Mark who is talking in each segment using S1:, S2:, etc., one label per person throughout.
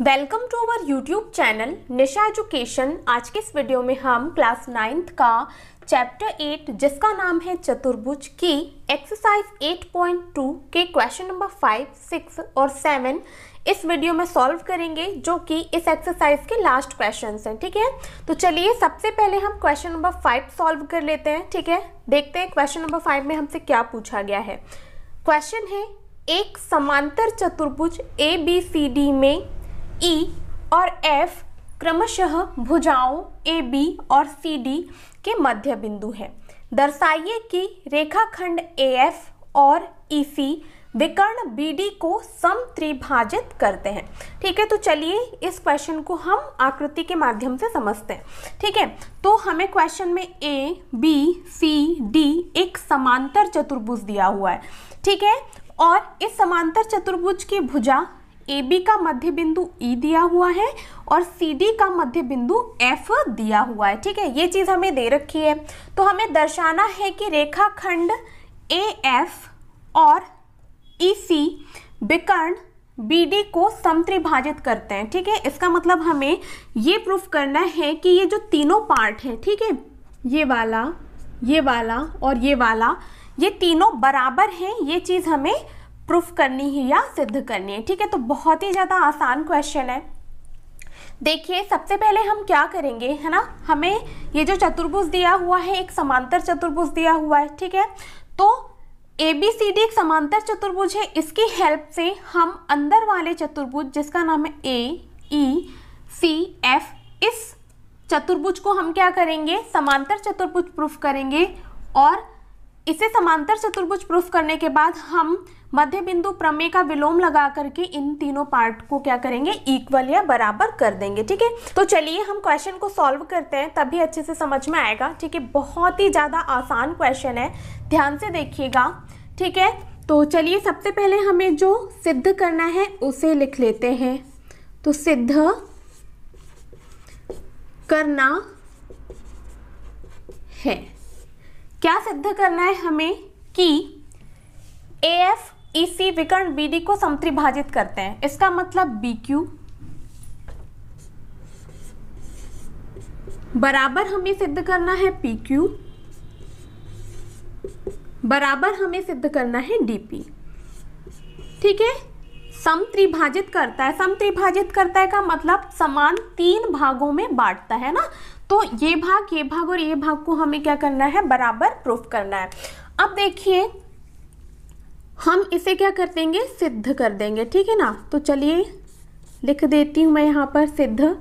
S1: welcome to our YouTube channel Nisha education आज के इस वीडियो में हम क्लास नाइन्थ का चैप्टर एट जिसका नाम है चतुर्भुज की एक्सरसाइज एट पॉइंट टू के क्वेश्चन नंबर फाइव सिक्स और सेवन इस वीडियो में सॉल्व करेंगे जो कि इस एक्सरसाइज के लास्ट क्वेश्चन हैं ठीक है तो चलिए सबसे पहले हम क्वेश्चन नंबर फाइव सॉल्व कर लेते हैं ठीक है देखते हैं क्वेश्चन नंबर फाइव में हमसे क्या पूछा गया है क्वेश्चन है एक समांतर चतुर्भुज ए बी सी डी में ई e और एफ क्रमशः भुजाओं ए बी और सी डी के मध्य बिंदु हैं दर्शाइए कि रेखाखंड ए एफ और ई e सी विकर्ण बी डी को सम त्रिभाजित करते हैं ठीक है तो चलिए इस क्वेश्चन को हम आकृति के माध्यम से समझते हैं ठीक है तो हमें क्वेश्चन में ए बी सी डी एक समांतर चतुर्भुज दिया हुआ है ठीक है और इस समांतर चतुर्भुज की भुजा ए बी का मध्य बिंदु ई e दिया हुआ है और सी डी का मध्य बिंदु एफ दिया हुआ है ठीक है ये चीज़ हमें दे रखी है तो हमें दर्शाना है कि रेखाखंड ए एफ और ई e सी विकर्ण बी डी को समत्रिभाजित करते हैं ठीक है इसका मतलब हमें ये प्रूफ करना है कि ये जो तीनों पार्ट है ठीक है ये वाला ये वाला और ये वाला ये तीनों बराबर हैं ये चीज़ हमें प्रूफ करनी है या सिद्ध करनी है ठीक है तो बहुत ही ज़्यादा आसान क्वेश्चन है देखिए सबसे पहले हम क्या करेंगे है ना हमें ये जो चतुर्भुज दिया हुआ है एक समांतर चतुर्भुज दिया हुआ है ठीक है तो ए बी सी डी एक समांतर चतुर्भुज है इसकी हेल्प से हम अंदर वाले चतुर्भुज जिसका नाम है ए ई सी एफ इस चतुर्भुज को हम क्या करेंगे समांतर चतुर्भुज प्रूफ करेंगे और इसे समांतर चतुर्भुज प्रूफ करने के बाद हम मध्य बिंदु प्रमेय का विलोम लगा करके इन तीनों पार्ट को क्या करेंगे इक्वल या बराबर कर देंगे ठीक है तो चलिए हम क्वेश्चन को सॉल्व करते हैं तभी अच्छे से समझ में आएगा ठीक है बहुत ही ज़्यादा आसान क्वेश्चन है ध्यान से देखिएगा ठीक है तो चलिए सबसे पहले हमें जो सिद्ध करना है उसे लिख लेते हैं तो सिद्ध करना है क्या सिद्ध करना है हमें कि ए एफ इसी e विकर्ण बी डी को समत्रिभाजित करते हैं इसका मतलब बी क्यू बराबर हमें सिद्ध करना है पी क्यू बराबर हमें सिद्ध करना है डीपी ठीक है समत्रिभाजित करता है समत्रिभाजित करता है का मतलब समान तीन भागों में बांटता है ना तो ये भाग ये भाग और ये भाग को हमें क्या करना है बराबर प्रूफ करना है अब देखिए हम इसे क्या कर देंगे सिद्ध कर देंगे ठीक है ना तो चलिए लिख देती हूँ मैं यहाँ पर सिद्ध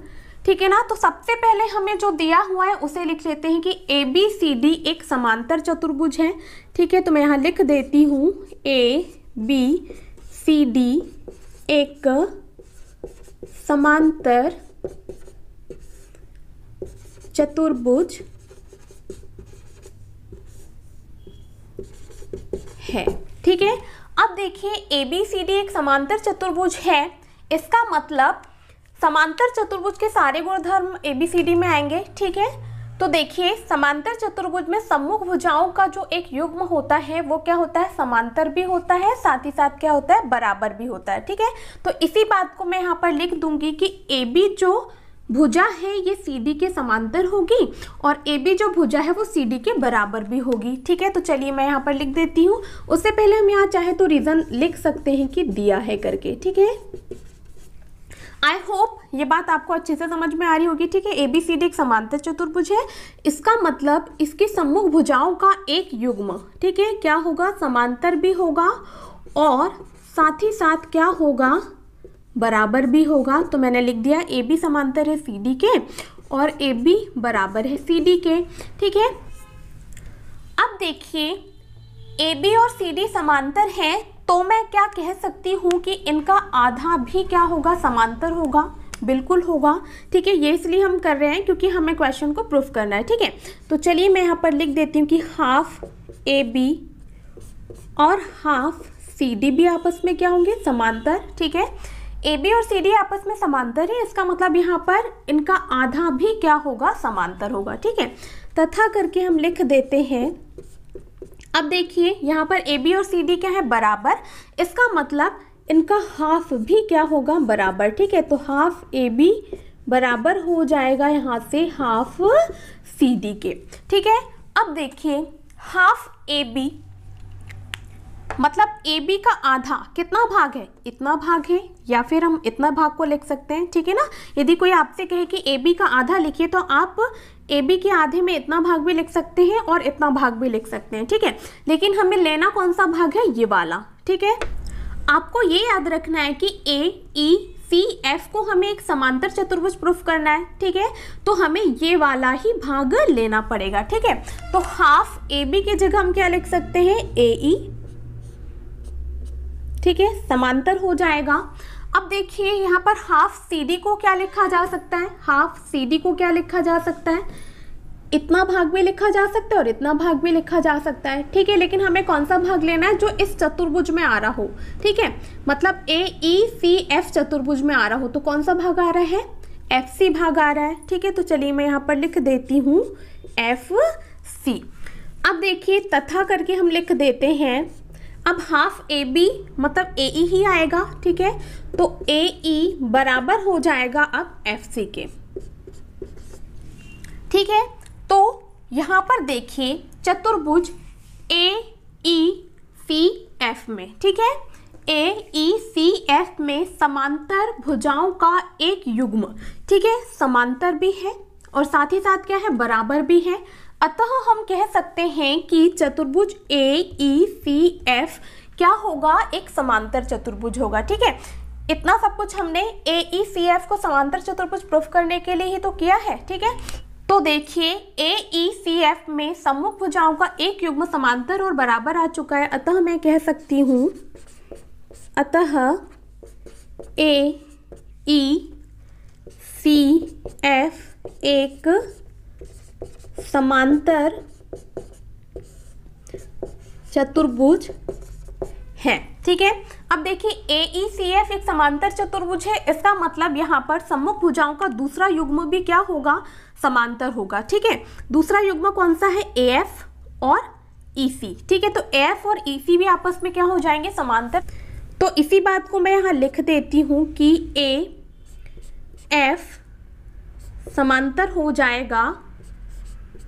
S1: ठीक है ना तो सबसे पहले हमें जो दिया हुआ है उसे लिख लेते हैं कि ए बी सी डी एक समांतर चतुर्भुज है ठीक है तो मैं यहाँ लिख देती हूँ ए बी सी डी एक समांतर चतुर्भुज है ठीक है अब देखिए ए बी सी डी एक समांतर चतुर्भुज है इसका मतलब समांतर चतुर्भुज के सारे गुणधर्म ए बी सी डी में आएंगे ठीक है तो देखिए समांतर चतुर्भुज में सम्मुख भुजाओं का जो एक युग्म होता है वो क्या होता है समांतर भी होता है साथ ही साथ क्या होता है बराबर भी होता है ठीक है तो इसी बात को मैं यहाँ पर लिख दूंगी कि ए बी जो भुजा है ये सी डी के समांतर होगी और ए बी जो भुजा है वो सी डी के बराबर भी होगी ठीक है तो चलिए मैं यहाँ पर लिख देती हूँ उससे पहले हम यहाँ चाहे तो रीज़न लिख सकते हैं कि दिया है करके ठीक है आई होप ये बात आपको अच्छे से समझ में आ रही होगी ठीक है ए बी सी डी एक समांतर चतुर्भुज है इसका मतलब इसकी सम्मुख भुजाओं का एक युग्म ठीक है क्या होगा समांतर भी होगा और साथ ही साथ क्या होगा बराबर भी होगा तो मैंने लिख दिया ए बी समांतर है सी डी के और ए बी बराबर है सी डी के ठीक है अब देखिए ए बी और सी डी समांतर हैं तो मैं क्या कह सकती हूँ कि इनका आधा भी क्या होगा समांतर होगा बिल्कुल होगा ठीक है ये इसलिए हम कर रहे हैं क्योंकि हमें क्वेश्चन को प्रूफ करना है ठीक है तो चलिए मैं यहाँ पर लिख देती हूँ कि हाफ ए बी और हाफ सी डी भी आपस में क्या होंगे समांतर ठीक है ए बी और सी डी आपस में समांतर है इसका मतलब यहाँ पर इनका आधा भी क्या होगा समांतर होगा ठीक है तथा करके हम लिख देते हैं अब देखिए यहाँ पर ए बी और सी डी क्या है बराबर इसका मतलब इनका हाफ भी क्या होगा बराबर ठीक है तो हाफ ए बी बराबर हो जाएगा यहाँ से हाफ सी डी के ठीक है अब देखिए हाफ ए बी मतलब ए बी का आधा कितना भाग है इतना भाग है या फिर हम इतना भाग को लिख सकते हैं ठीक है ना यदि कोई आपसे कहे कि ए बी का आधा लिखिए तो आप ए बी के आधे में इतना भाग भी लिख सकते हैं और इतना भाग भी लिख सकते हैं ठीक है लेकिन हमें लेना कौन सा भाग है ये वाला ठीक है आपको ये याद रखना है कि ए ई सी एफ को हमें एक समांतर चतुर्भुज प्रूफ करना है ठीक है तो हमें ये वाला ही भाग लेना पड़ेगा ठीक है तो हाफ ए बी की जगह हम क्या लिख सकते हैं ए ई e, ठीक है समांतर हो जाएगा अब देखिए यहाँ पर हाफ सी को क्या लिखा जा सकता है हाफ सी को क्या लिखा जा सकता है इतना भाग भी लिखा जा सकता है और इतना भाग भी लिखा जा सकता है ठीक है लेकिन हमें कौन सा भाग लेना है जो इस चतुर्भुज में आ रहा हो ठीक है मतलब ए ई सी एफ चतुर्भुज में आ रहा हो तो कौन सा भाग आ रहा है एफ सी भाग आ रहा है ठीक है तो चलिए मैं यहाँ पर लिख देती हूँ एफ सी अब देखिए तथा करके हम लिख देते हैं अब हाफ ए बी मतलब ए ई e ही आएगा ठीक है तो ए ई e बराबर हो जाएगा अब एफ सी के ठीक है तो यहाँ पर देखिए चतुर्भुज ए ई सी एफ में ठीक है ए ई सी एफ में समांतर भुजाओं का एक युग्म ठीक है समांतर भी है और साथ ही साथ क्या है बराबर भी है अतः हम कह सकते हैं कि चतुर्भुज ए ई सी एफ क्या होगा एक समांतर चतुर्भुज होगा ठीक है इतना सब कुछ हमने ए ई सी एफ को समांतर चतुर्भुज प्रूफ करने के लिए ही तो किया है ठीक है तो देखिए ए ई सी एफ में सम्मुख भुजाओं का एक युग्म समांतर और बराबर आ चुका है अतः मैं कह सकती हूँ अतः ए ई सी एफ एक समांतर चतुर्भुज है ठीक है अब देखिए ए सी एफ एक समांतर चतुर्भुज है इसका मतलब यहाँ पर सम्मुख भुजाओं का दूसरा युग्म भी क्या होगा समांतर होगा ठीक है दूसरा युग्म कौन सा है ए एफ और ई e सी ठीक है तो ए एफ और ई e सी भी आपस में क्या हो जाएंगे समांतर तो इसी बात को मैं यहाँ लिख देती हूँ कि ए एफ समांतर हो जाएगा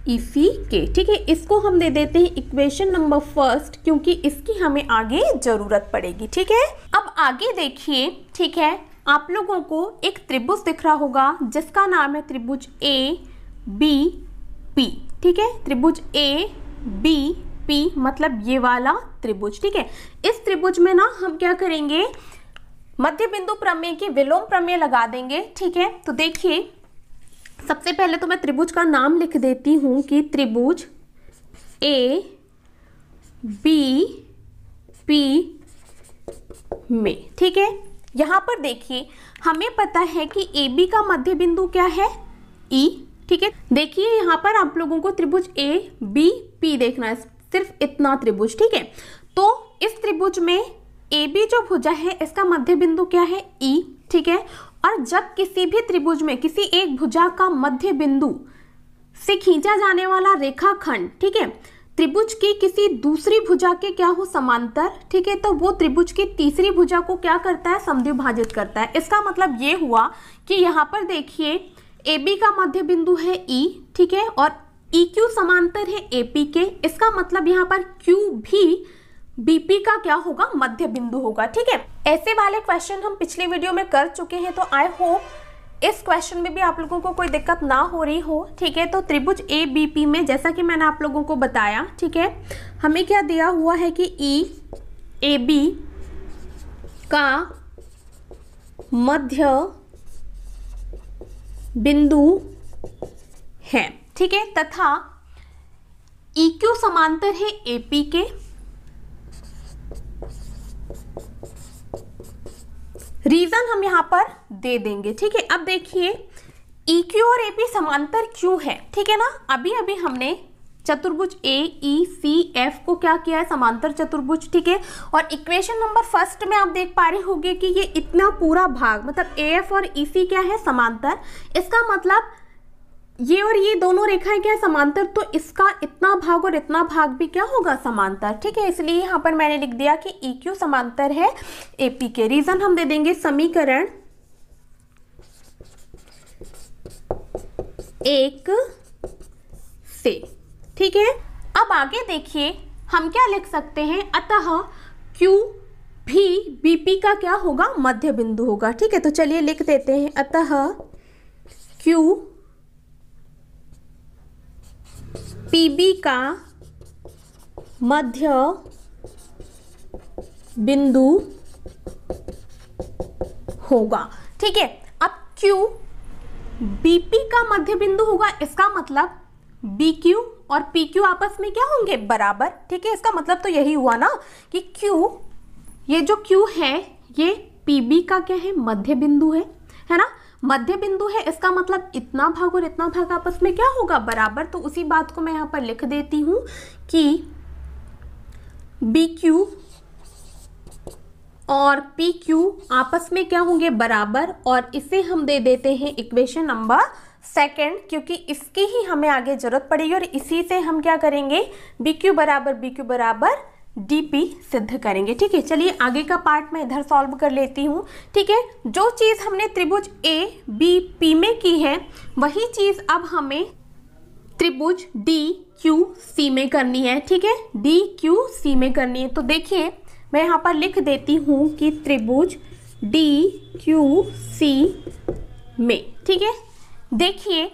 S1: ईफी के ठीक है इसको हम दे देते हैं इक्वेशन नंबर फर्स्ट क्योंकि इसकी हमें आगे ज़रूरत पड़ेगी ठीक है अब आगे देखिए ठीक है आप लोगों को एक त्रिभुज दिख रहा होगा जिसका नाम है त्रिभुज ए बी पी ठीक है त्रिभुज ए बी पी मतलब ये वाला त्रिभुज ठीक है इस त्रिभुज में ना हम क्या करेंगे मध्य बिंदु प्रमेय के विलोम प्रमेय लगा देंगे ठीक है तो देखिए सबसे पहले तो मैं त्रिभुज का नाम लिख देती हूँ कि त्रिभुज ए बी पी में ठीक है यहाँ पर देखिए हमें पता है कि ए बी का मध्य बिंदु क्या है ई e, ठीक है देखिए यहाँ पर आप लोगों को त्रिभुज ए बी पी देखना है सिर्फ इतना त्रिभुज ठीक है तो इस त्रिभुज में ए बी जो भुजा है इसका मध्य बिंदु क्या है ई e, ठीक है और जब किसी भी त्रिभुज में किसी एक भुजा का मध्य बिंदु से खींचा जाने वाला रेखाखंड ठीक है त्रिभुज की किसी दूसरी भुजा के क्या हो समांतर ठीक है तो वो त्रिभुज की तीसरी भुजा को क्या करता है समद्विभाजित करता है इसका मतलब ये हुआ कि यहाँ पर देखिए ए बी का मध्य बिंदु है ई e, ठीक है और ई e क्यू समांतर है ए पी के इसका मतलब यहाँ पर क्यू भी बीपी का क्या होगा मध्य बिंदु होगा ठीक है ऐसे वाले क्वेश्चन हम पिछले वीडियो में कर चुके हैं तो आई होप इस क्वेश्चन में भी आप लोगों को कोई दिक्कत ना हो रही हो ठीक है तो त्रिभुज ए बी पी में जैसा कि मैंने आप लोगों को बताया ठीक है हमें क्या दिया हुआ है कि ई ए बी का मध्य बिंदु है ठीक है तथा ई e क्यू समांतर है ए पी के रीजन हम यहाँ पर दे देंगे ठीक है अब देखिए ई e क्यू और ए पी समांतर क्यों है ठीक है ना अभी अभी हमने चतुर्भुज ए ई सी एफ को क्या किया है समांतर चतुर्भुज ठीक है और इक्वेशन नंबर फर्स्ट में आप देख पा रहे होंगे कि ये इतना पूरा भाग मतलब ए एफ और ई e सी क्या है समांतर इसका मतलब ये और ये दोनों रेखाएं क्या समांतर तो इसका इतना भाग और इतना भाग भी क्या होगा समांतर ठीक है इसलिए यहाँ पर मैंने लिख दिया कि ई e क्यू समांतर है ए पी के रीजन हम दे देंगे समीकरण एक से ठीक है अब आगे देखिए हम क्या लिख सकते हैं अतः Q भी BP का क्या होगा मध्य बिंदु होगा ठीक है तो चलिए लिख देते हैं अतः Q बी का मध्य बिंदु होगा ठीक है अब क्यू बीपी का मध्य बिंदु होगा इसका मतलब BQ और पी क्यू आपस में क्या होंगे बराबर ठीक है इसका मतलब तो यही हुआ ना कि क्यू ये जो क्यू है ये PB का क्या है मध्य बिंदु है है ना मध्य बिंदु है इसका मतलब इतना भाग और इतना भाग आपस में क्या होगा बराबर तो उसी बात को मैं यहां पर लिख देती हूं कि BQ और पी क्यू आपस में क्या होंगे बराबर और इसे हम दे देते हैं इक्वेशन नंबर सेकंड क्योंकि इसकी ही हमें आगे जरूरत पड़ेगी और इसी से हम क्या करेंगे बी क्यू बराबर बी क्यू बराबर डी पी सिद्ध करेंगे ठीक है चलिए आगे का पार्ट मैं इधर सॉल्व कर लेती हूँ ठीक है जो चीज़ हमने त्रिभुज ए बी पी में की है वही चीज़ अब हमें त्रिभुज डी क्यू सी में करनी है ठीक है डी क्यू सी में करनी है तो देखिए मैं यहाँ पर लिख देती हूँ कि त्रिभुज डी क्यू सी में ठीक है देखिए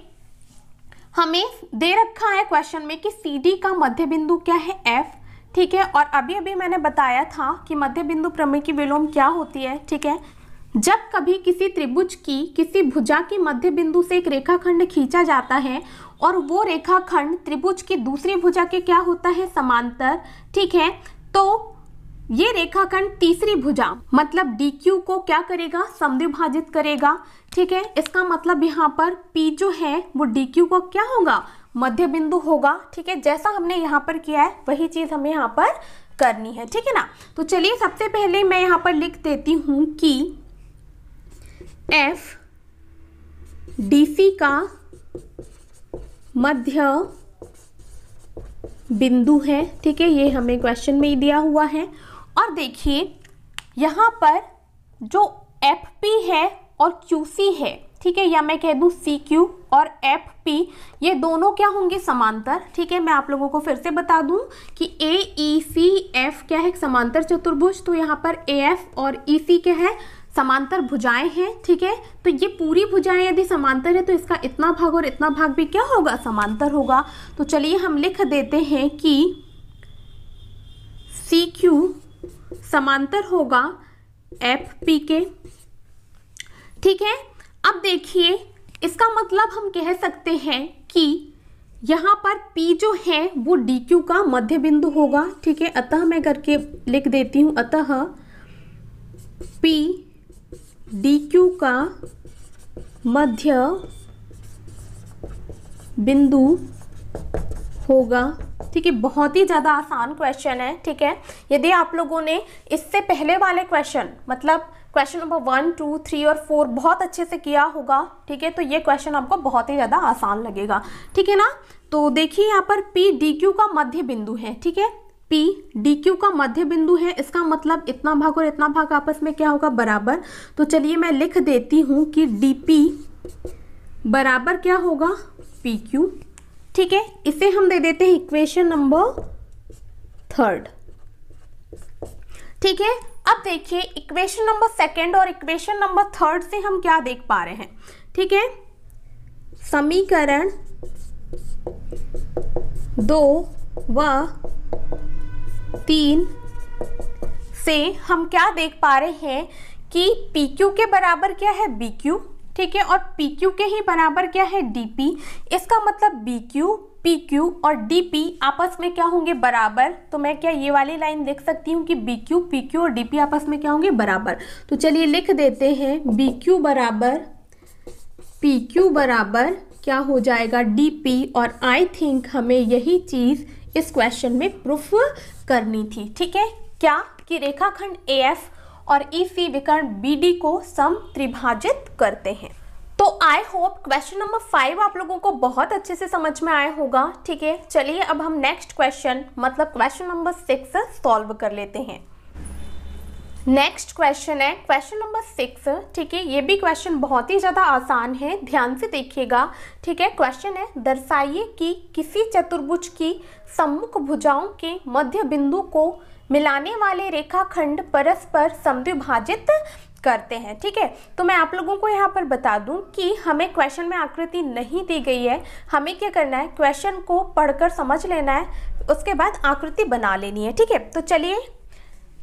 S1: हमें दे रखा है क्वेश्चन में कि सी डी का मध्य बिंदु क्या है एफ ठीक है और अभी अभी मैंने बताया था कि मध्य बिंदु प्रमेय की विलोम क्या होती है ठीक है जब कभी किसी त्रिभुज की किसी भुजा की मध्य बिंदु से एक रेखाखंड खींचा जाता है और वो रेखाखंड त्रिभुज की दूसरी भुजा के क्या होता है समांतर ठीक है तो ये रेखाखंड तीसरी भुजा मतलब DQ को क्या करेगा समद्विभाजित करेगा ठीक है इसका मतलब यहाँ पर P जो है वो DQ को क्या होगा मध्य बिंदु होगा ठीक है जैसा हमने यहाँ पर किया है वही चीज़ हमें यहाँ पर करनी है ठीक है ना तो चलिए सबसे पहले मैं यहाँ पर लिख देती हूँ कि एफ डीसी का मध्य बिंदु है ठीक है ये हमें क्वेश्चन में ही दिया हुआ है और देखिए यहाँ पर जो एफ पी है और क्यू सी है ठीक है या मैं कह दूँ सी क्यू और एफ पी ये दोनों क्या होंगे समांतर ठीक है मैं आप लोगों को फिर से बता दूं कि ए ई सी एफ क्या है समांतर चतुर्भुज तो यहाँ पर ए एफ और ई e, सी क्या है समांतर भुजाएं हैं ठीक है तो ये पूरी भुजाएं यदि समांतर है तो इसका इतना भाग और इतना भाग भी क्या होगा समांतर होगा तो चलिए हम लिख देते हैं कि सी क्यू समांतर होगा एफ पी के ठीक है अब देखिए इसका मतलब हम कह सकते हैं कि यहाँ पर P जो है वो डी क्यू का मध्य बिंदु होगा ठीक है अतः मैं करके लिख देती हूँ अतः P डी क्यू का मध्य बिंदु होगा ठीक है बहुत ही ज़्यादा आसान क्वेश्चन है ठीक है यदि आप लोगों ने इससे पहले वाले क्वेश्चन मतलब question number one two three और फोर बहुत अच्छे से किया होगा ठीक है तो ये क्वेश्चन आपको बहुत ही ज़्यादा आसान लगेगा ठीक है ना तो देखिए यहाँ पर पी डी क्यू का मध्य बिंदु है ठीक है पी डी क्यू का मध्य बिंदु है इसका मतलब इतना भाग और इतना भाग आपस में क्या होगा बराबर तो चलिए मैं लिख देती हूँ कि डी पी बराबर क्या होगा पी क्यू ठीक है इसे हम दे देते हैं इक्वेशन नंबर थर्ड ठीक है अब देखिए इक्वेशन नंबर सेकेंड और इक्वेशन नंबर थर्ड से हम क्या देख पा रहे हैं ठीक है समीकरण दो व तीन से हम क्या देख पा रहे हैं कि पी क्यू के बराबर क्या है बी क्यू ठीक है और पी क्यू के ही बराबर क्या है डी पी इसका मतलब बी क्यू पी क्यू और डी पी आपस में क्या होंगे बराबर तो मैं क्या ये वाली लाइन लिख सकती हूँ कि बी क्यू पी क्यू और डी पी आपस में क्या होंगे बराबर तो चलिए लिख देते हैं बी क्यू बराबर पी क्यू बराबर क्या हो जाएगा डी पी और आई थिंक हमें यही चीज़ इस क्वेश्चन में प्रूफ करनी थी ठीक है क्या कि रेखाखंड ए एफ और ई e सी विकर्ण बी डी को सम त्रिभाजित करते हैं तो I hope question number five आप लोगों को बहुत अच्छे से समझ में आया होगा ठीक है चलिए अब हम नेक्स्ट क्वेश्चन मतलब क्वेश्चन नंबर सिक्स सॉल्व कर लेते हैं नेक्स्ट क्वेश्चन है क्वेश्चन नंबर सिक्स ठीक है ये भी क्वेश्चन बहुत ही ज़्यादा आसान है ध्यान से देखिएगा ठीक है क्वेश्चन है दर्शाइए कि किसी चतुर्भुज की सम्मुख भुजाओं के मध्य बिंदु को मिलाने वाले रेखाखंड परस्पर समद्विभाजित करते हैं ठीक है तो मैं आप लोगों को यहाँ पर बता दूँ कि हमें क्वेश्चन में आकृति नहीं दी गई है हमें क्या करना है क्वेश्चन को पढ़कर समझ लेना है उसके बाद आकृति बना लेनी है ठीक है तो चलिए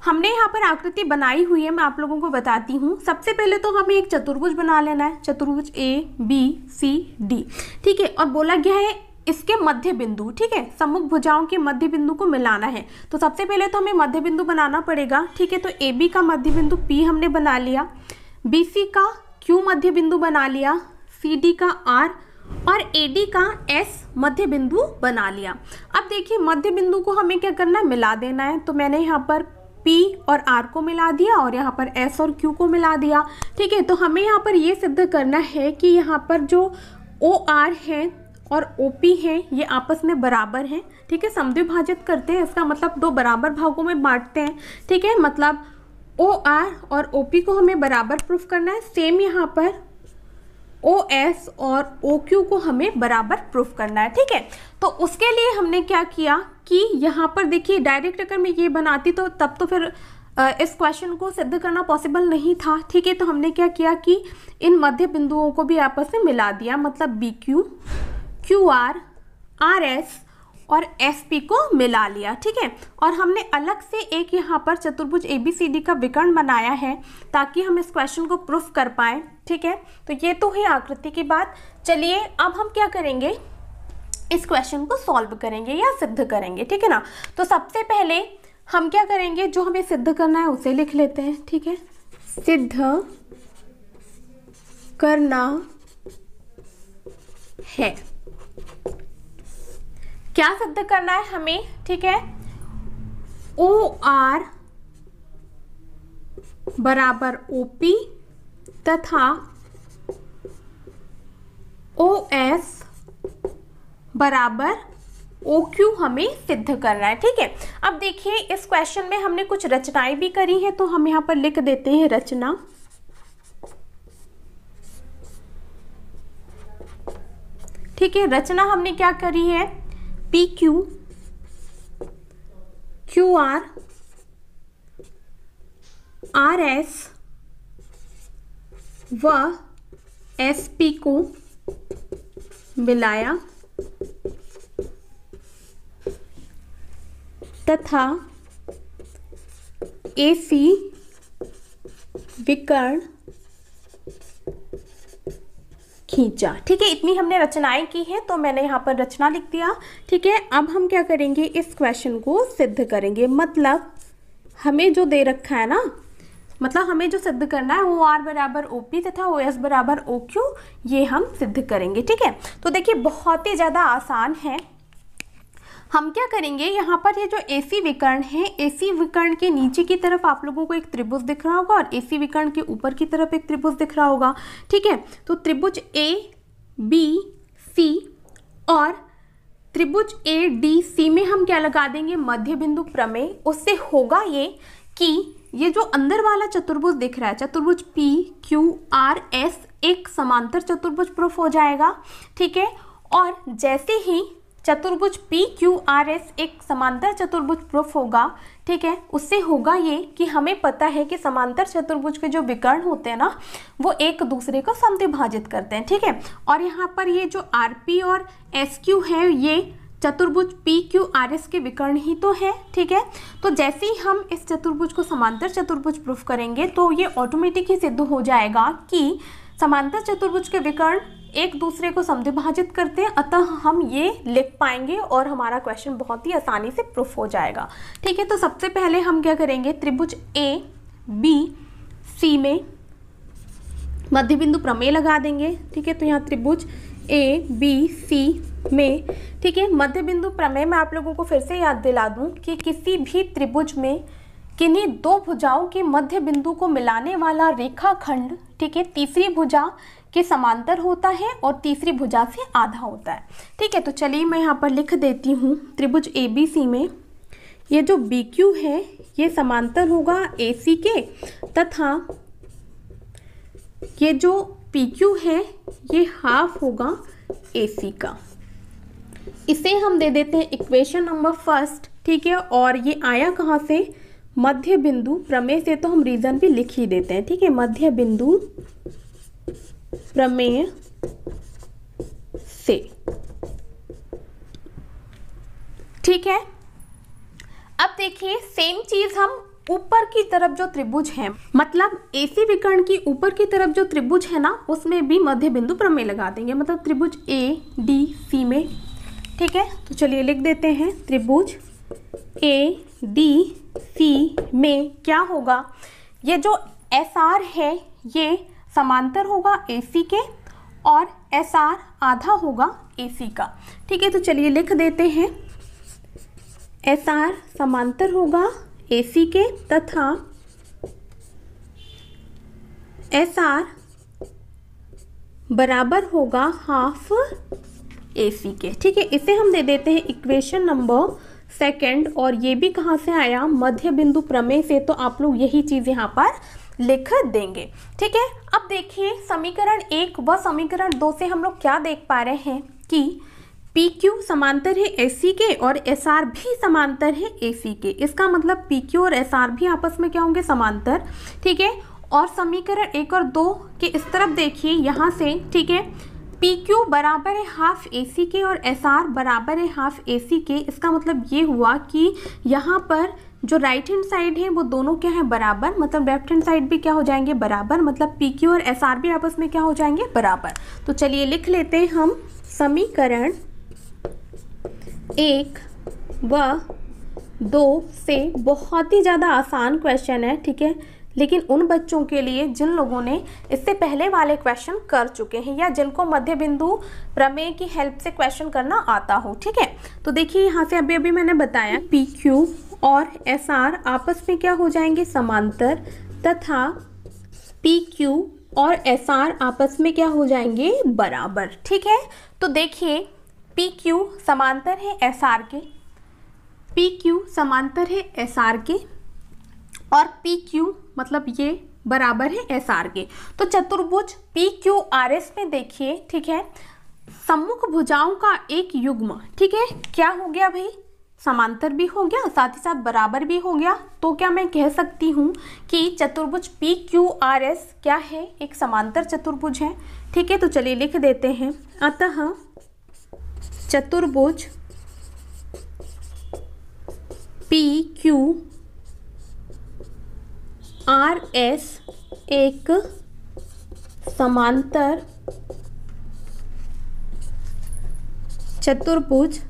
S1: हमने यहाँ पर आकृति बनाई हुई है मैं आप लोगों को बताती हूँ सबसे पहले तो हमें एक चतुर्भुज बना लेना है चतुर्भुज ए बी सी डी ठीक है और बोला गया है इसके मध्य बिंदु ठीक है सम्मुख भुजाओं के मध्य बिंदु को मिलाना है तो सबसे पहले तो हमें मध्य बिंदु बनाना पड़ेगा ठीक है तो ए बी का मध्य बिंदु पी हमने बना लिया बी सी का क्यू मध्य बिंदु बना लिया सी डी का आर और ए डी का एस मध्य बिंदु बना लिया अब देखिए मध्य बिंदु को हमें क्या करना है मिला देना है तो मैंने यहाँ पर पी और आर को मिला दिया और यहाँ पर एस और क्यू को मिला दिया ठीक है तो हमें यहाँ पर ये सिद्ध करना है कि यहाँ पर जो ओ आर है और ओ पी है ये आपस में बराबर हैं ठीक है समद्विभाजित करते हैं इसका मतलब दो बराबर भागों में बांटते हैं ठीक है मतलब ओ आर और ओ पी को हमें बराबर प्रूफ करना है सेम यहाँ पर ओ एस और ओ क्यू को हमें बराबर प्रूफ करना है ठीक है तो उसके लिए हमने क्या किया कि यहाँ पर देखिए डायरेक्ट अगर मैं ये बनाती तो तब तो फिर इस क्वेश्चन को सिद्ध करना पॉसिबल नहीं था ठीक है तो हमने क्या किया कि इन मध्य बिंदुओं को भी आपस में मिला दिया मतलब B Q Q R R S और एफ पी को मिला लिया ठीक है और हमने अलग से एक यहाँ पर चतुर्भुज ए बी सी डी का विकर्ण बनाया है ताकि हम इस क्वेश्चन को प्रूफ कर पाए ठीक है तो ये तो है आकृति की बात चलिए अब हम क्या करेंगे इस क्वेश्चन को सॉल्व करेंगे या सिद्ध करेंगे ठीक है ना तो सबसे पहले हम क्या करेंगे जो हमें सिद्ध करना है उसे लिख लेते हैं ठीक है सिद्ध करना है क्या सिद्ध करना है हमें ठीक है ओ आर बराबर ओ पी तथा ओ एस बराबर ओ क्यू हमें सिद्ध करना है ठीक है अब देखिए इस क्वेश्चन में हमने कुछ रचनाएं भी करी है तो हम यहां पर लिख देते हैं रचना ठीक है रचना हमने क्या करी है P Q Q R R S व एस पी को मिलाया तथा ए सी विकर्ण खींचा ठीक है इतनी हमने रचनाएं की हैं तो मैंने यहाँ पर रचना लिख दिया ठीक है अब हम क्या करेंगे इस क्वेश्चन को सिद्ध करेंगे मतलब हमें जो दे रखा है ना मतलब हमें जो सिद्ध करना है वो आर बराबर ओ पी तथा ओ एस बराबर ओ क्यू ये हम सिद्ध करेंगे ठीक है तो देखिए बहुत ही ज़्यादा आसान है हम क्या करेंगे यहाँ पर ये जो एसी विकर्ण है एसी विकर्ण के नीचे की तरफ आप लोगों को एक त्रिभुज दिख रहा होगा और एसी विकर्ण के ऊपर की तरफ एक त्रिभुज दिख रहा होगा ठीक है तो त्रिभुज ए बी सी और त्रिभुज ए डी सी में हम क्या लगा देंगे मध्य बिंदु प्रमेय उससे होगा ये कि ये जो अंदर वाला चतुर्भुज दिख रहा है चतुर्भुज पी क्यू आर एस एक समांतर चतुर्भुज प्रूफ हो जाएगा ठीक है और जैसे ही चतुर्भुज पी क्यू आर एस एक समांतर चतुर्भुज प्रूफ होगा ठीक है उससे होगा ये कि हमें पता है कि समांतर चतुर्भुज के जो विकर्ण होते हैं ना वो एक दूसरे को समविभाजित करते हैं ठीक है और यहाँ पर ये जो आर पी और एस क्यू है ये चतुर्भुज पी क्यू आर एस के विकर्ण ही तो है ठीक है तो जैसे ही हम इस चतुर्भुज को समांतर चतुर्भुज प्रूफ करेंगे तो ये ऑटोमेटिक ही सिद्ध हो जाएगा कि समांतर चतुर्भुज के विकर्ण एक दूसरे को समिभाजित करते हैं अतः हम ये लिख पाएंगे और हमारा क्वेश्चन बहुत ही आसानी से प्रूफ हो जाएगा ठीक है तो सबसे पहले हम क्या करेंगे त्रिभुज ए बी सी में मध्य बिंदु प्रमेय लगा देंगे ठीक है तो यहाँ त्रिभुज ए बी सी में ठीक है मध्य बिंदु प्रमेय मैं आप लोगों को फिर से याद दिला दूँ कि किसी भी त्रिभुज में किन्हीं दो भुजाओं के मध्य बिंदु को मिलाने वाला रेखाखंड ठीक है तीसरी भुजा के समांतर होता है और तीसरी भुजा से आधा होता है ठीक है तो चलिए मैं यहाँ पर लिख देती हूँ त्रिभुज ए में ये जो बी है ये समांतर होगा ए सी के तथा ये जो पी क्यू है ये हाफ होगा ए सी का इसे हम दे देते हैं इक्वेशन नंबर फर्स्ट ठीक है और ये आया कहाँ से मध्य बिंदु प्रमेय से तो हम रीजन भी लिख ही देते हैं ठीक है मध्य बिंदु प्रमेय से ठीक है अब देखिए सेम चीज हम ऊपर की तरफ जो त्रिभुज है मतलब एसी विकर्ण की ऊपर की तरफ जो त्रिभुज है ना उसमें भी मध्य बिंदु प्रमेय लगा देंगे मतलब त्रिभुज ए डी सी में ठीक है तो चलिए लिख देते हैं त्रिभुज ए डी सी में क्या होगा ये जो एस आर है ये समांतर होगा ए सी के और एस आर आधा होगा ए का ठीक है तो चलिए लिख देते हैं एस समांतर होगा ए के तथा एस बराबर होगा हाफ ए के ठीक है इसे हम दे देते हैं इक्वेशन नंबर सेकंड और ये भी कहाँ से आया मध्य बिंदु प्रमेय से तो आप लोग यही चीज़ यहाँ पर लिख देंगे ठीक है अब देखिए समीकरण एक व समीकरण दो से हम लोग क्या देख पा रहे हैं कि पी क्यू समांतर है ए सी के और एस आर भी समांतर है ए सी के इसका मतलब पी क्यू और एस आर भी आपस में क्या होंगे समांतर ठीक है और समीकरण एक और दो के इस तरफ देखिए यहाँ से ठीक है पी क्यू बराबर है हाफ ए सी के और एस आर बराबर है हाफ ए सी के इसका मतलब ये हुआ कि यहाँ पर जो राइट हैंड साइड है वो दोनों क्या है बराबर मतलब लेफ्ट हैंड साइड भी क्या हो जाएंगे बराबर मतलब पी क्यू और एस आर भी आपस में क्या हो जाएंगे बराबर तो चलिए लिख लेते हैं हम समीकरण एक व दो से बहुत ही ज़्यादा आसान क्वेश्चन है ठीक है लेकिन उन बच्चों के लिए जिन लोगों ने इससे पहले वाले क्वेश्चन कर चुके हैं या जिनको मध्य बिंदु प्रमेय की हेल्प से क्वेश्चन करना आता हो ठीक है तो देखिए यहाँ से अभी अभी मैंने बताया पी क्यू और एस आर आपस में क्या हो जाएंगे समांतर तथा पी क्यू और एस आर आपस में क्या हो जाएंगे बराबर ठीक है तो देखिए पी क्यू समांतर है एस आर के पी क्यू समांतर है एस आर के और पी क्यू मतलब ये बराबर है एस आर के तो चतुर्भुज पी क्यू आर एस में देखिए ठीक है सम्मुख भुजाओं का एक युग्म ठीक है क्या हो गया भाई समांतर भी हो गया साथ ही साथ बराबर भी हो गया तो क्या मैं कह सकती हूँ कि चतुर्भुज पी क्यू आर एस क्या है एक समांतर चतुर्भुज है ठीक है तो चलिए लिख देते हैं अतः चतुर्भुज पी क्यू आर एस एक समांतर चतुर्भुज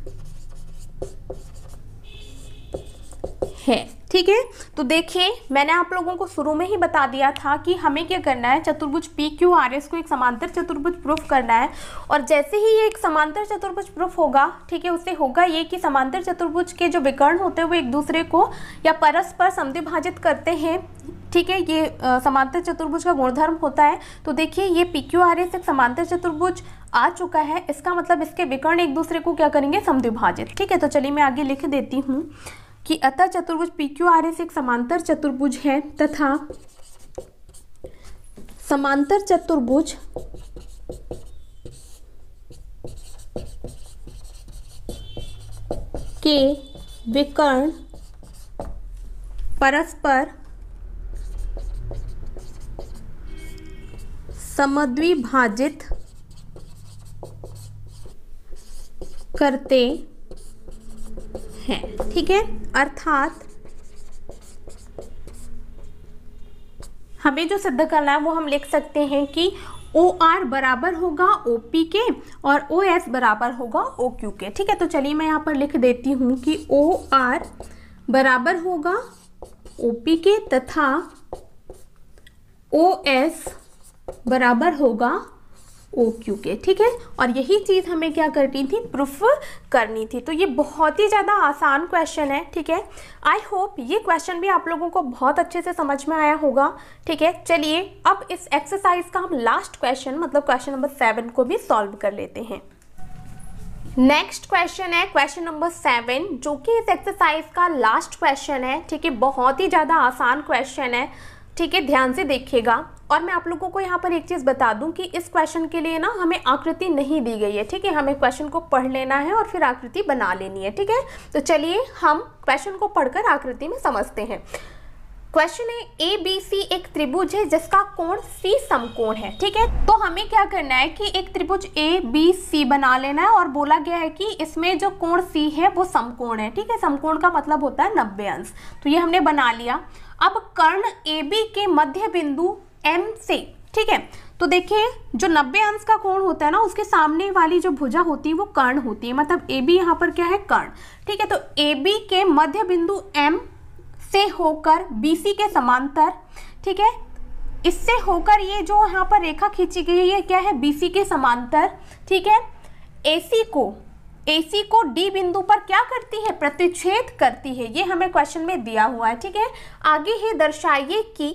S1: ठीक है तो देखिए मैंने आप लोगों को शुरू में ही बता दिया था कि हमें क्या करना है चतुर्भुज पी क्यू आर एस को एक समांतर चतुर्भुज प्रूफ करना है और जैसे ही ये एक समांतर चतुर्भुज प्रूफ होगा ठीक है उससे होगा ये कि समांतर चतुर्भुज के जो विकर्ण होते हैं वो एक दूसरे को या परस्पर समिभाजित करते हैं ठीक है ये समांतर चतुर्भुज का गुणधर्म होता है तो देखिए ये पी क्यू आर एस एक समांतर चतुर्भुज आ चुका है इसका मतलब इसके विकर्ण एक दूसरे को क्या करेंगे समद्विभाजित ठीक है तो चलिए मैं आगे लिख देती हूँ कि अतः चतुर्भुज पी क्यू आर एस एक समांतर चतुर्भुज है तथा समांतर चतुर्भुज के विकर्ण परस्पर समद्विभाजित करते हैं ठीक है अर्थात हमें जो सिद्ध करना है वो हम लिख सकते हैं कि ओ आर बराबर होगा ओ पी के और ओ एस बराबर होगा ओ क्यू के ठीक है तो चलिए मैं यहाँ पर लिख देती हूँ कि ओ आर बराबर होगा ओ पी के तथा ओ एस बराबर होगा ओ क्यू के ठीक है और यही चीज़ हमें क्या करनी थी प्रूफ करनी थी तो ये बहुत ही ज़्यादा आसान क्वेश्चन है ठीक है आई होप ये क्वेश्चन भी आप लोगों को बहुत अच्छे से समझ में आया होगा ठीक है चलिए अब इस एक्सरसाइज का हम लास्ट क्वेश्चन मतलब क्वेश्चन नंबर सेवन को भी सॉल्व कर लेते हैं नेक्स्ट क्वेश्चन है क्वेश्चन नंबर सेवन जो कि इस एक्सरसाइज का लास्ट क्वेश्चन है ठीक है बहुत ही ज़्यादा आसान क्वेश्चन है ठीक है ध्यान से देखिएगा और मैं आप लोगों को यहाँ पर एक चीज़ बता दूँ कि इस क्वेश्चन के लिए ना हमें आकृति नहीं दी गई है ठीक है हमें क्वेश्चन को पढ़ लेना है और फिर आकृति बना लेनी है ठीक है तो चलिए हम क्वेश्चन को पढ़कर आकृति में समझते हैं क्वेश्चन है ए बी सी एक त्रिभुज है जिसका कोण सी समकोण है ठीक है तो हमें क्या करना है कि एक त्रिभुज ए बी सी बना लेना है और बोला गया है कि इसमें जो कोण सी है वो समकोण है ठीक है समकोण का मतलब होता है नब्बे अंश तो ये हमने बना लिया अब कर्ण ए बी के मध्य बिंदु एम से ठीक है तो देखिए जो 90 अंश का कोण होता है ना उसके सामने वाली जो भुजा होती है वो कर्ण होती है मतलब ए बी यहाँ पर क्या है कर्ण ठीक है तो ए बी के मध्य बिंदु एम से होकर बी सी के समांतर ठीक है इससे होकर ये जो यहाँ पर रेखा खींची गई है ये क्या है बी सी के समांतर ठीक है ए सी को ए सी को डी बिंदु पर क्या करती है प्रतिच्छेद करती है ये हमें क्वेश्चन में दिया हुआ है ठीक है आगे ही दर्शाइए कि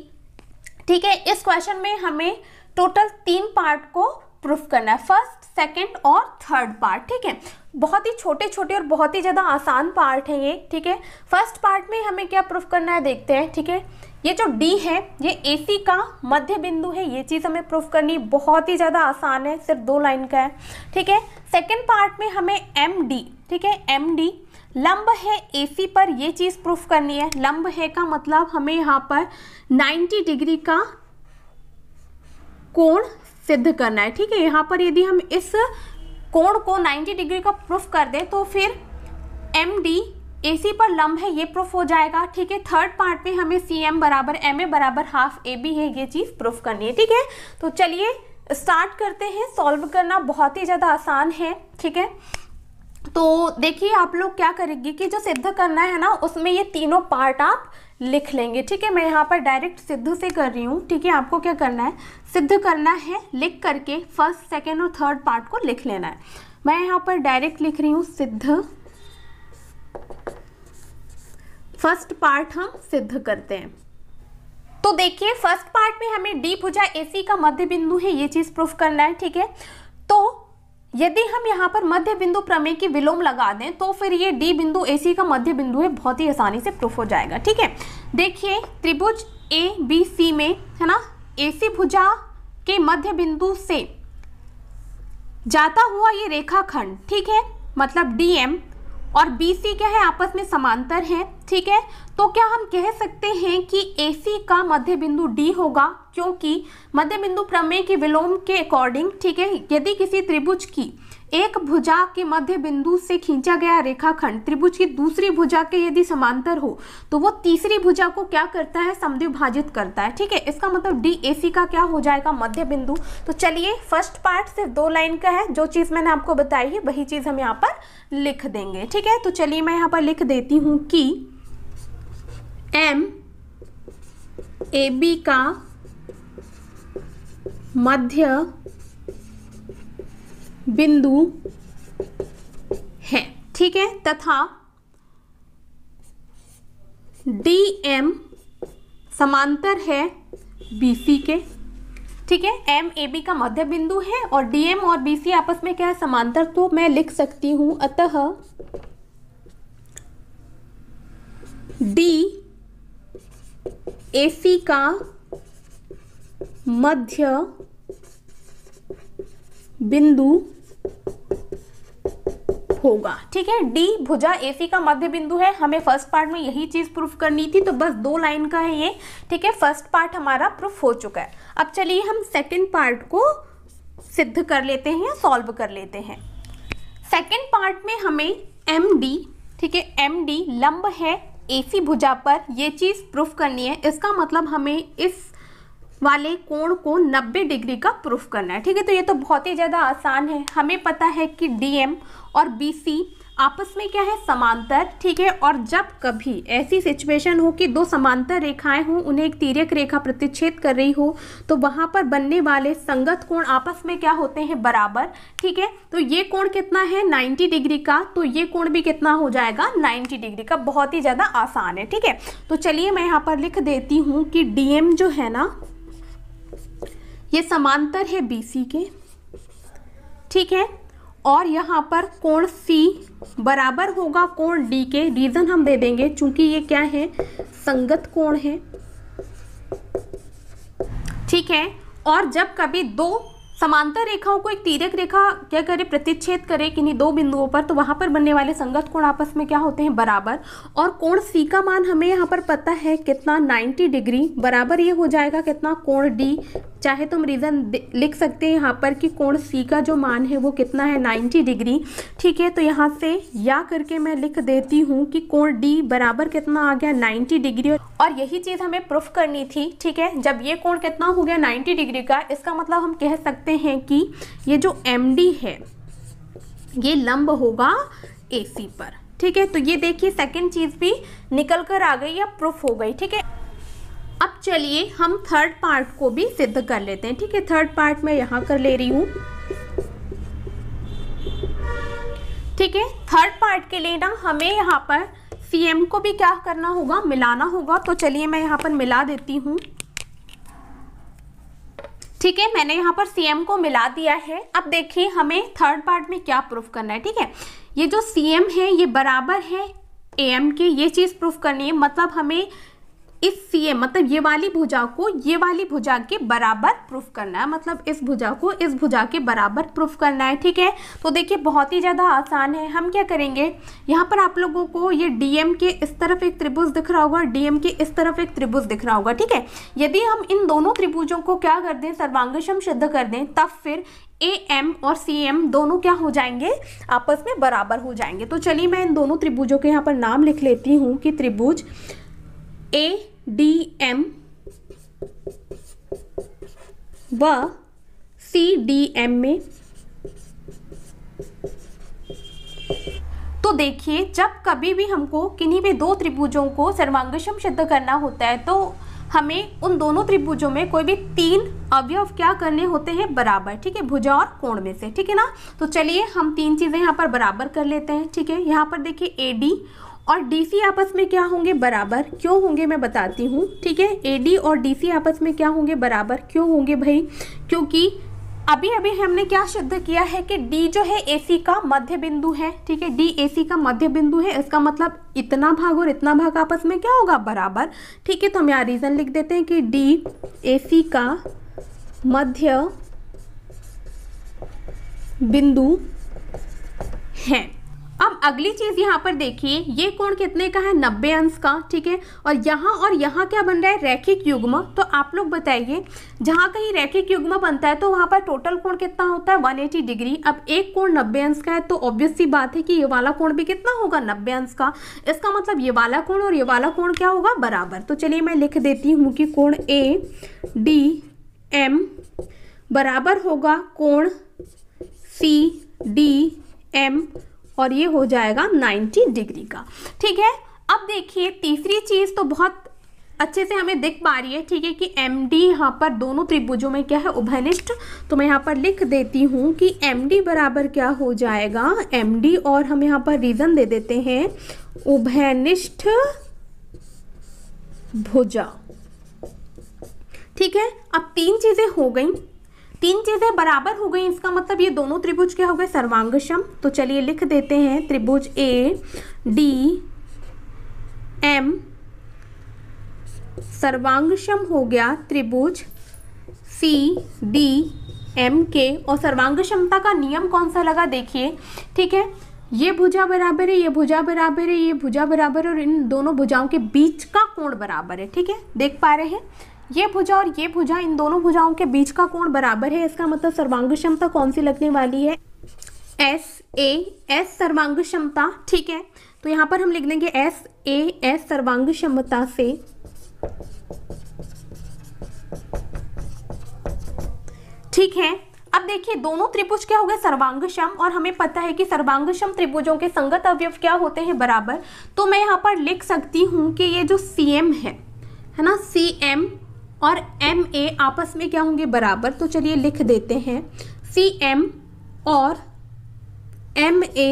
S1: ठीक है इस क्वेश्चन में हमें टोटल तीन पार्ट को प्रूफ करना है फर्स्ट सेकंड और थर्ड पार्ट ठीक है बहुत ही छोटे छोटे और बहुत ही ज़्यादा आसान पार्ट है ये ठीक है फर्स्ट पार्ट में हमें क्या प्रूफ करना है देखते हैं ठीक है ये जो डी है ये ए का मध्य बिंदु है ये चीज़ हमें प्रूफ करनी बहुत ही ज़्यादा आसान है सिर्फ दो लाइन का है ठीक है सेकेंड पार्ट में हमें एम ठीक है एम लंब है एसी पर ये चीज़ प्रूफ करनी है लंब है का मतलब हमें यहाँ पर 90 डिग्री का कोण सिद्ध करना है ठीक है यहाँ पर यदि हम इस कोण को 90 डिग्री का प्रूफ कर दे तो फिर एम डी ए सी पर लंब है ये प्रूफ हो जाएगा ठीक है थर्ड पार्ट में हमें सी एम बराबर एम ए बराबर हाफ ए बी है ये चीज़ प्रूफ करनी है ठीक है तो चलिए स्टार्ट करते हैं सॉल्व करना बहुत ही ज़्यादा आसान है ठीक है तो देखिए आप लोग क्या करेंगे कि जो सिद्ध करना है ना उसमें ये तीनों पार्ट आप लिख लेंगे ठीक है मैं यहाँ पर डायरेक्ट सिद्ध से कर रही हूँ ठीक है आपको क्या करना है सिद्ध करना है लिख करके फर्स्ट सेकेंड और थर्ड पार्ट को लिख लेना है मैं यहाँ पर डायरेक्ट लिख रही हूँ सिद्ध फर्स्ट पार्ट हम सिद्ध करते हैं तो देखिए फर्स्ट पार्ट में हमें डी भुजा एसी का मध्य बिंदु है ये चीज़ प्रूफ करना है ठीक है तो यदि हम यहाँ पर मध्य बिंदु प्रमेय की विलोम लगा दें तो फिर ये डी बिंदु ए सी का मध्य बिंदु है बहुत ही आसानी से प्रूफ हो जाएगा ठीक है देखिए त्रिभुज ए बी सी में है ना ए सी भुजा के मध्य बिंदु से जाता हुआ ये रेखाखंड ठीक है मतलब डी एम और बी सी क्या है आपस में समांतर हैं ठीक है तो क्या हम कह सकते हैं कि ए सी का मध्य बिंदु डी होगा क्योंकि मध्य बिंदु प्रमेय के विलोम के अकॉर्डिंग ठीक है यदि किसी त्रिभुज की एक भुजा के मध्य बिंदु से खींचा गया रेखाखंड त्रिभुज की दूसरी भुजा के यदि समांतर हो तो वो तीसरी भुजा को क्या करता है समद्विभाजित करता है ठीक है इसका मतलब डी ए सी का क्या हो जाएगा मध्य बिंदु तो चलिए फर्स्ट पार्ट सिर्फ दो लाइन का है जो चीज़ मैंने आपको बताई है वही चीज़ हम यहाँ पर लिख देंगे ठीक है तो चलिए मैं यहाँ पर लिख देती हूँ कि एम ए बी का मध्य बिंदु है ठीक है तथा डी एम समांतर है बी सी के ठीक है एम ए बी का मध्य बिंदु है और डी एम और बी सी आपस में क्या है समांतर तो मैं लिख सकती हूं अतः डी ए सी का मध्य बिंदु होगा ठीक है डी भुजा एसी का मध्य बिंदु है हमें फर्स्ट पार्ट में यही चीज प्रूफ करनी थी तो बस दो लाइन का है ये ठीक है फर्स्ट पार्ट हमारा प्रूफ हो चुका है अब चलिए हम सेकेंड पार्ट को सिद्ध कर लेते हैं या सॉल्व कर लेते हैं सेकेंड पार्ट में हमें एम डी ठीक है एम डी लंब है एसी भुजा पर यह चीज़ प्रूफ करनी है इसका मतलब हमें इस वाले कोण को 90 डिग्री का प्रूफ करना है ठीक है तो ये तो बहुत ही ज़्यादा आसान है हमें पता है कि डीएम और बीसी आपस में क्या है समांतर ठीक है और जब कभी ऐसी सिचुएशन हो कि दो समांतर रेखाएं हों उन्हें एक तीर्यक रेखा प्रतिच्छेद कर रही हो तो वहां पर बनने वाले संगत कोण आपस में क्या होते हैं बराबर ठीक है तो ये कोण कितना है 90 डिग्री का तो ये कोण भी कितना हो जाएगा 90 डिग्री का बहुत ही ज़्यादा आसान है ठीक है तो चलिए मैं यहाँ पर लिख देती हूँ कि डीएम जो है ना ये समांतर है सी के ठीक है और यहाँ पर कोण सी बराबर होगा कोण डी के रीज़न हम दे देंगे चूंकि ये क्या है संगत कोण है ठीक है और जब कभी दो समांतर रेखाओं को एक तीरक रेखा क्या करे प्रतिच्छेद करे किन्हीं दो बिंदुओं पर तो वहाँ पर बनने वाले संगत कोण आपस में क्या होते हैं बराबर और कोण सी का मान हमें यहाँ पर पता है कितना 90 डिग्री बराबर ये हो जाएगा कितना कोण डी चाहे तुम तो रीज़न लिख सकते हैं यहाँ पर कि कोण सी का जो मान है वो कितना है 90 डिग्री ठीक है तो यहाँ से या करके मैं लिख देती हूँ कि कोण डी बराबर कितना आ गया 90 डिग्री और यही चीज़ हमें प्रूफ करनी थी ठीक है जब ये कोण कितना हो गया 90 डिग्री का इसका मतलब हम कह सकते सकते हैं कि ये जो एम है ये लंब होगा ए पर ठीक है तो ये देखिए सेकेंड चीज़ भी निकल कर आ गई या प्रूफ हो गई ठीक है अब चलिए हम थर्ड पार्ट को भी सिद्ध कर लेते हैं ठीक है थर्ड पार्ट मैं यहाँ कर ले रही हूँ ठीक है थर्ड पार्ट के लिए ना हमें यहाँ पर सी को भी क्या करना होगा मिलाना होगा तो चलिए मैं यहाँ पर मिला देती हूँ ठीक है मैंने यहाँ पर सीएम को मिला दिया है अब देखिए हमें थर्ड पार्ट में क्या प्रूफ करना है ठीक है ये जो सीएम है ये बराबर है एम के ये चीज़ प्रूफ करनी है मतलब हमें सी ये मतलब ये वाली भुजा को ये वाली भुजा के बराबर प्रूफ करना है मतलब इस भुजा को इस भुजा के बराबर प्रूफ करना है ठीक है तो देखिए बहुत ही ज़्यादा आसान है हम क्या करेंगे यहाँ पर आप लोगों को ये डीएम के इस तरफ एक त्रिभुज दिख रहा होगा डीएम के इस तरफ एक त्रिभुज दिख रहा होगा ठीक है यदि हम इन दोनों त्रिभुजों को क्या कर दें सर्वांगशम सिद्ध कर दें तब फिर ए एम और सी एम दोनों क्या हो जाएंगे आपस में बराबर हो जाएंगे तो चलिए मैं इन दोनों त्रिभुजों के यहाँ पर नाम लिख लेती हूँ कि त्रिभुज ए डी एम व सी डी एम में तो देखिए जब कभी भी हमको किन्हीं भी दो त्रिभुजों को सर्वांगसम सिद्ध करना होता है तो हमें उन दोनों त्रिभुजों में कोई भी तीन अवयव क्या करने होते हैं बराबर ठीक है भुजा और कोण में से ठीक है ना तो चलिए हम तीन चीज़ें यहाँ पर बराबर कर लेते हैं ठीक है यहाँ पर देखिए ए डी और डीसी आपस में क्या होंगे बराबर क्यों होंगे मैं बताती हूँ ठीक है एडी और डीसी आपस में क्या होंगे बराबर क्यों होंगे भाई क्योंकि अभी अभी हमने क्या सिद्ध किया है कि डी जो है एसी का मध्य बिंदु है ठीक है डी एसी का मध्य बिंदु है इसका मतलब इतना भाग और इतना भाग आपस में क्या होगा बराबर ठीक है तो हम यहाँ रीज़न लिख देते हैं कि डी एसी का मध्य बिंदु है अब अगली चीज यहाँ पर देखिए ये कोण कितने का है नब्बे अंश का ठीक है और यहाँ और यहाँ क्या बन रहा है रैखिक युग्म तो आप लोग बताइए जहाँ कहीं रैखिक युग्म बनता है तो वहाँ पर टोटल कोण कितना होता है 180 डिग्री अब एक कोण नब्बे अंश का है तो ऑब्वियस सी बात है कि ये वाला कोण भी कितना होगा नब्बे अंश का इसका मतलब ये वाला कोण और ये वाला कोण क्या होगा बराबर तो चलिए मैं लिख देती हूँ कि कोण ए डी एम बराबर होगा कोण सी डी एम और ये हो जाएगा 90 डिग्री का ठीक है अब देखिए तीसरी चीज़ तो बहुत अच्छे से हमें दिख पा रही है ठीक है कि एम डी यहाँ पर दोनों त्रिभुजों में क्या है उभयनिष्ठ तो मैं यहाँ पर लिख देती हूँ कि एम डी बराबर क्या हो जाएगा एम डी और हम यहाँ पर रीज़न दे देते हैं उभयनिष्ठ भुजा ठीक है अब तीन चीज़ें हो गई तीन चीज़ें बराबर हो गई इसका मतलब ये दोनों त्रिभुज क्या हो गए सर्वांग तो चलिए लिख देते हैं त्रिभुज ए डी एम सर्वांग हो गया त्रिभुज सी डी एम के और सर्वांग क्षमता का नियम कौन सा लगा देखिए ठीक है ये भुजा बराबर है ये भुजा बराबर है ये भुजा बराबर है और इन दोनों भुजाओं के बीच का कोण बराबर है ठीक है देख पा रहे हैं ये भुजा और ये भुजा इन दोनों भुजाओं के बीच का कोण बराबर है इसका मतलब सर्वांग क्षमता कौन सी लगने वाली है एस ए एस सर्वांग क्षमता ठीक है तो यहां पर हम लिख देंगे एस ए एस सर्वांग क्षमता से ठीक है अब देखिए दोनों त्रिभुज क्या हो गए सर्वांगक्षम और हमें पता है कि सर्वांगक्षम त्रिभुजों के संगत अवयव क्या होते हैं बराबर तो मैं यहाँ पर लिख सकती हूँ कि ये जो सी एम है है ना सी एम और एम ए आपस में क्या होंगे बराबर तो चलिए लिख देते हैं सी एम और एम ए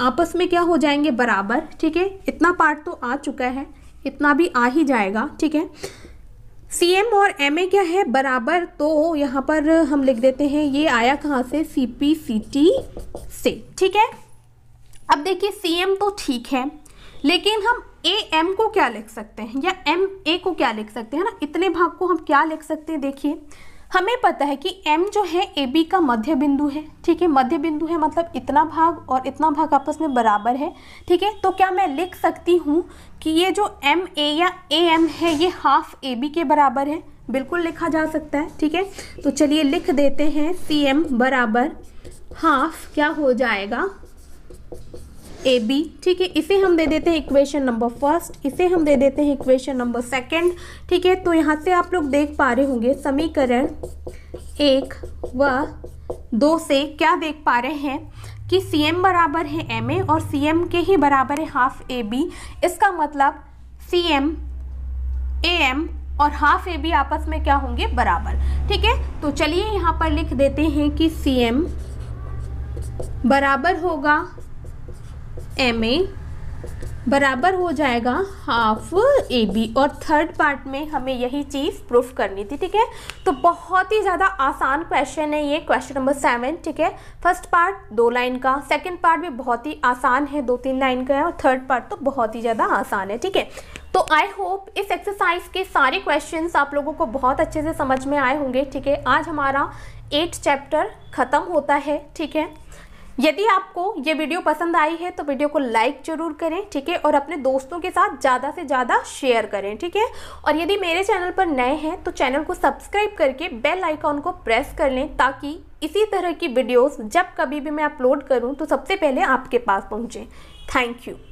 S1: आपस में क्या हो जाएंगे बराबर ठीक है इतना पार्ट तो आ चुका है इतना भी आ ही जाएगा ठीक है सी एम और एम ए क्या है बराबर तो यहाँ पर हम लिख देते हैं ये आया कहाँ से सी पी सी टी से ठीक है अब देखिए सी एम तो ठीक है लेकिन हम ए एम को क्या लिख सकते हैं या एम ए को क्या लिख सकते हैं ना इतने भाग को हम क्या लिख सकते हैं देखिए हमें पता है कि एम जो है ए बी का मध्य बिंदु है ठीक है मध्य बिंदु है मतलब इतना भाग और इतना भाग आपस में बराबर है ठीक है तो क्या मैं लिख सकती हूँ कि ये जो एम ए या ए एम है ये हाफ ए बी के बराबर है बिल्कुल लिखा जा सकता है ठीक है तो चलिए लिख देते हैं सी एम बराबर हाफ क्या हो जाएगा ए बी ठीक है इसे हम दे देते हैं इक्वेशन नंबर फर्स्ट इसे हम दे देते हैं इक्वेशन नंबर सेकंड ठीक है तो यहाँ से आप लोग देख पा रहे होंगे समीकरण एक व दो से क्या देख पा रहे हैं कि सी एम बराबर है एम ए और सी एम के ही बराबर है हाफ ए बी इसका मतलब सी एम ए एम और हाफ ए बी आपस में क्या होंगे बराबर ठीक है तो चलिए यहाँ पर लिख देते हैं कि सी एम बराबर होगा एम ए बराबर हो जाएगा हाफ ए बी और थर्ड पार्ट में हमें यही चीज़ प्रूफ करनी थी ठीक है तो बहुत ही ज़्यादा आसान क्वेश्चन है ये क्वेश्चन नंबर सेवन ठीक है फर्स्ट पार्ट दो लाइन का सेकंड पार्ट भी बहुत ही आसान है दो तीन लाइन का है और थर्ड पार्ट तो बहुत ही ज़्यादा आसान है ठीक है तो आई होप इस एक्सरसाइज के सारे क्वेश्चन आप लोगों को बहुत अच्छे से समझ में आए होंगे ठीक है आज हमारा एट चैप्टर ख़त्म होता है ठीक है यदि आपको ये वीडियो पसंद आई है तो वीडियो को लाइक जरूर करें ठीक है और अपने दोस्तों के साथ ज़्यादा से ज़्यादा शेयर करें ठीक है और यदि मेरे चैनल पर नए हैं तो चैनल को सब्सक्राइब करके बेल आइकॉन को प्रेस कर लें ताकि इसी तरह की वीडियोस जब कभी भी मैं अपलोड करूं तो सबसे पहले आपके पास पहुँचें थैंक यू